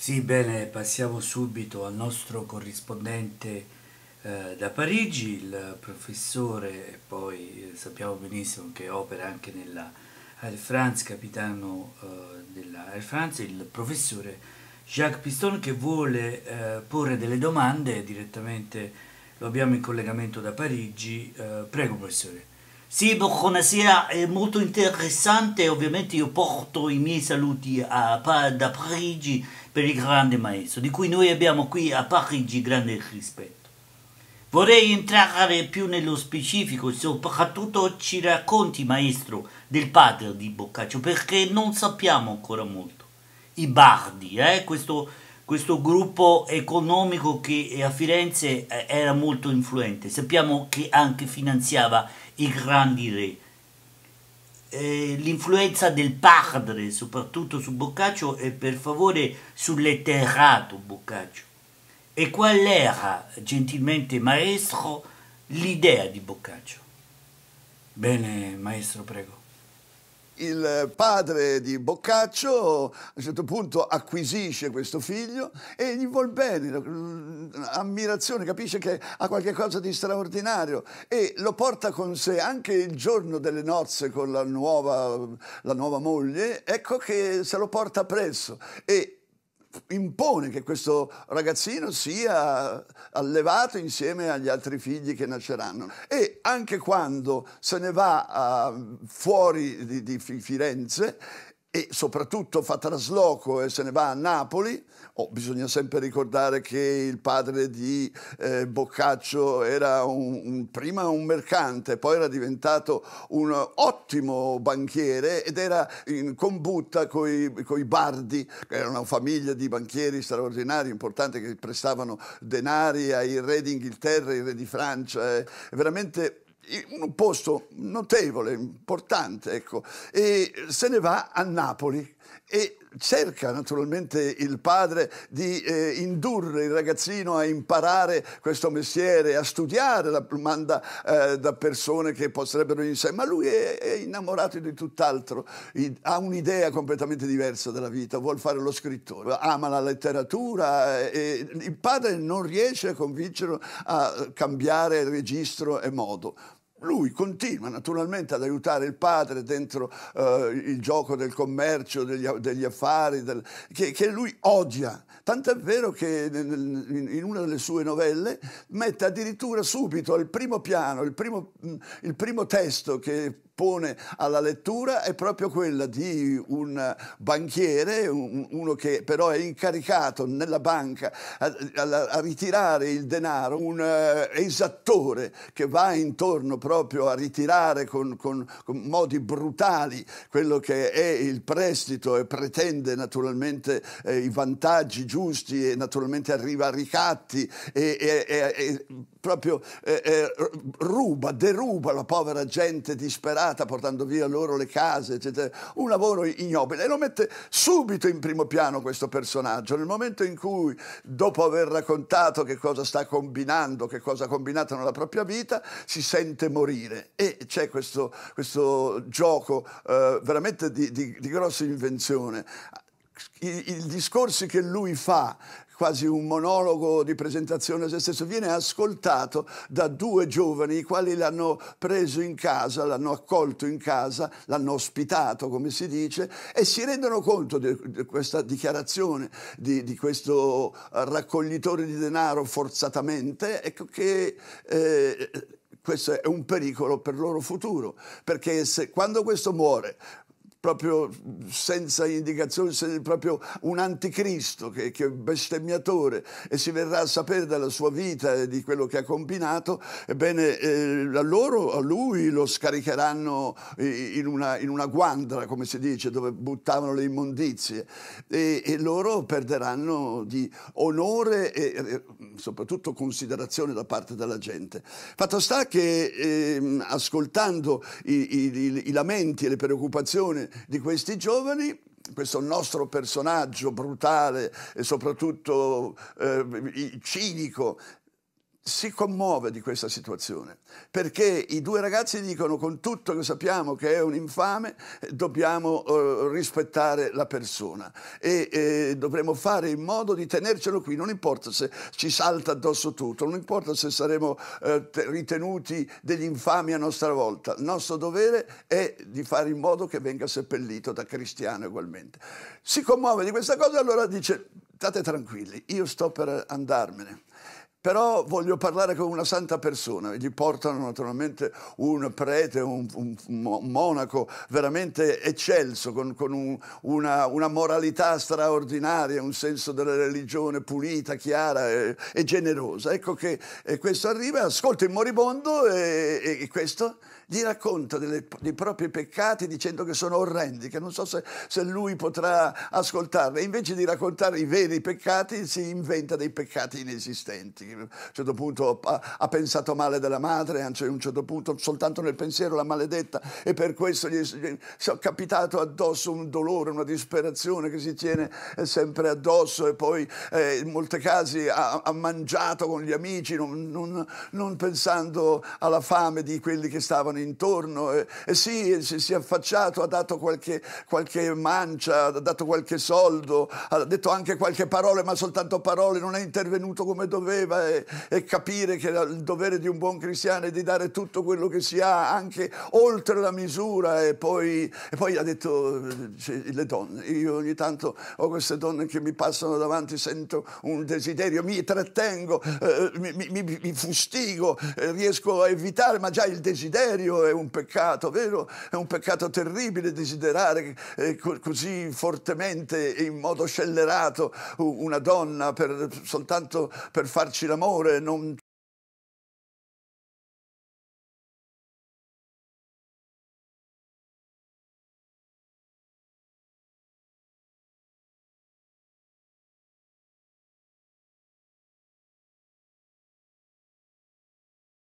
Sì, bene, passiamo subito al nostro corrispondente eh, da Parigi, il professore, e poi eh, sappiamo benissimo che opera anche nella Air France, capitano eh, della Air France, il professore Jacques Piston che vuole eh, porre delle domande direttamente, lo abbiamo in collegamento da Parigi. Eh, prego professore. Sì, buonasera, è eh, molto interessante, ovviamente io porto i miei saluti a, da Parigi per il grande maestro, di cui noi abbiamo qui a Parigi grande rispetto. Vorrei entrare più nello specifico, soprattutto ci racconti, maestro, del padre di Boccaccio, perché non sappiamo ancora molto. I bardi, eh, questo questo gruppo economico che a Firenze eh, era molto influente, sappiamo che anche finanziava i grandi re. Eh, l'influenza del padre, soprattutto su Boccaccio e per favore sul Boccaccio. E qual era, gentilmente maestro, l'idea di Boccaccio? Bene, maestro, prego il padre di Boccaccio a un certo punto acquisisce questo figlio e gli vuol bene, mm, ammirazione, capisce che ha qualcosa di straordinario e lo porta con sé anche il giorno delle nozze con la nuova, la nuova moglie, ecco che se lo porta presso e impone che questo ragazzino sia allevato insieme agli altri figli che nasceranno. E anche quando se ne va a, ah, fuori di, di Firenze, e soprattutto fa trasloco e se ne va a Napoli. Oh, bisogna sempre ricordare che il padre di eh, Boccaccio era un, un, prima un mercante, poi era diventato un ottimo banchiere ed era in combutta con i Bardi, che era una famiglia di banchieri straordinari, importanti, che prestavano denari ai re d'Inghilterra, ai re di Francia. Eh, veramente un posto notevole, importante, ecco, e se ne va a Napoli e cerca naturalmente il padre di eh, indurre il ragazzino a imparare questo mestiere, a studiare, la manda eh, da persone che potrebbero insegnare, ma lui è, è innamorato di tutt'altro, ha un'idea completamente diversa della vita, vuole fare lo scrittore, ama la letteratura eh, e il padre non riesce a convincerlo a cambiare registro e modo. Lui continua naturalmente ad aiutare il padre dentro eh, il gioco del commercio, degli, degli affari, del, che, che, lui odia. Tant'è vero che in una delle sue novelle mette addirittura subito al primo piano, il primo, mm, il primo testo che pone alla lettura è proprio quella di un banchiere, un, uno che però è incaricato nella banca a, a, a ritirare il denaro, un uh, esattore che va intorno per proprio a ritirare con, con, con modi brutali quello che è il prestito e pretende naturalmente eh, i vantaggi giusti e naturalmente arriva a ricatti e, e, e, e proprio eh, eh, ruba, deruba la povera gente disperata portando via loro le case, eccetera. Un lavoro ignobile e lo mette subito in primo piano questo personaggio, nel momento in cui dopo aver raccontato che cosa sta combinando, che cosa ha combinato nella propria vita, si sente molto morire. E c'è questo, questo gioco eh, veramente di, di, di grossa invenzione. I, I discorsi che lui fa, quasi un monologo di presentazione a se stesso, viene ascoltato da due giovani i quali l'hanno preso in casa, l'hanno accolto in casa, l'hanno ospitato, come si dice, e si rendono conto di, di questa dichiarazione di, di, questo raccoglitore di denaro forzatamente, ecco che eh, questo è un pericolo per il loro futuro, perché se, quando questo muore proprio senza indicazione, proprio un anticristo che, che, è bestemmiatore e si verrà a sapere dalla sua vita e di quello che ha combinato, ebbene eh, a, loro, a lui lo scaricheranno in una, in una, guandra, come si dice, dove buttavano le immondizie e, e loro perderanno di onore e, e, soprattutto considerazione da parte della gente. Fatto sta che eh, ascoltando i, i, i, i lamenti e le preoccupazioni di questi giovani questo nostro personaggio brutale e soprattutto eh, cinico si commuove di questa situazione, perché i due ragazzi dicono con tutto che sappiamo che è un infame, eh, dobbiamo eh, rispettare la persona e eh, dovremo fare in modo di tenercelo qui, non importa se ci salta addosso tutto, non importa se saremo eh, ritenuti degli infami a nostra volta, il nostro dovere è di fare in modo che venga seppellito da cristiano ugualmente. Si commuove di questa cosa allora dice state tranquilli, io sto per andarmene però voglio parlare con una santa persona. Gli portano naturalmente un prete, un, un, un monaco veramente eccelso, con, con un, una, una, moralità straordinaria, un senso della religione pulita, chiara e, e generosa. Ecco che questo arriva, ascolta il moribondo e, e, e questo gli racconta delle, dei propri peccati dicendo che sono orrendi, che non so se, se lui potrà ascoltarli. Invece di raccontare i veri peccati si inventa dei peccati inesistenti a un certo punto ha, ha, pensato male della madre, a un certo punto soltanto nel pensiero l'ha maledetta e per questo gli, gli è capitato addosso un dolore, una disperazione che si tiene eh, sempre addosso e poi eh, in molti casi ha, ha, mangiato con gli amici non, non, non, pensando alla fame di quelli che stavano intorno e, e sì, si, si, è affacciato, ha dato qualche, qualche mancia, ha dato qualche soldo, ha detto anche qualche parola ma soltanto parole, non è intervenuto come doveva e, eh, e capire che la, il dovere di un buon cristiano è di dare tutto quello che si ha, anche oltre la misura. E poi, e poi ha detto cioè, le donne. Io ogni tanto ho queste donne che mi passano davanti, sento un desiderio, mi trattengo, eh, mi, mi, mi, fustigo, eh, riesco a evitare, ma già il desiderio è un peccato, vero? È un peccato terribile desiderare eh, così fortemente e in modo scellerato una donna per, soltanto per farci l'amore non